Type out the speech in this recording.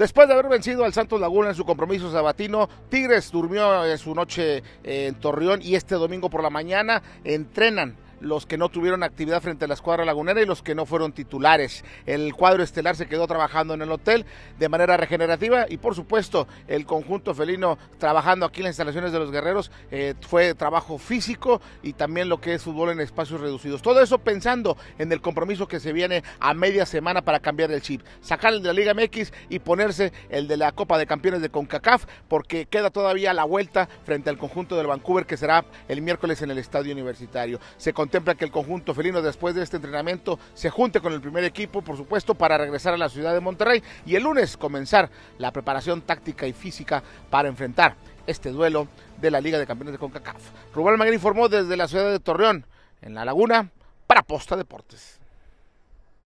Después de haber vencido al Santos Laguna en su compromiso sabatino, Tigres durmió eh, su noche eh, en Torreón y este domingo por la mañana entrenan los que no tuvieron actividad frente a la escuadra lagunera y los que no fueron titulares. El cuadro estelar se quedó trabajando en el hotel de manera regenerativa y por supuesto el conjunto felino trabajando aquí en las instalaciones de los guerreros eh, fue trabajo físico y también lo que es fútbol en espacios reducidos. Todo eso pensando en el compromiso que se viene a media semana para cambiar el chip, sacar el de la Liga MX y ponerse el de la Copa de Campeones de CONCACAF porque queda todavía la vuelta frente al conjunto del Vancouver que será el miércoles en el estadio universitario. Se contempla que el conjunto felino después de este entrenamiento se junte con el primer equipo, por supuesto, para regresar a la ciudad de Monterrey y el lunes comenzar la preparación táctica y física para enfrentar este duelo de la Liga de Campeones de CONCACAF. Rubal Magrín informó desde la ciudad de Torreón, en La Laguna, para Posta Deportes.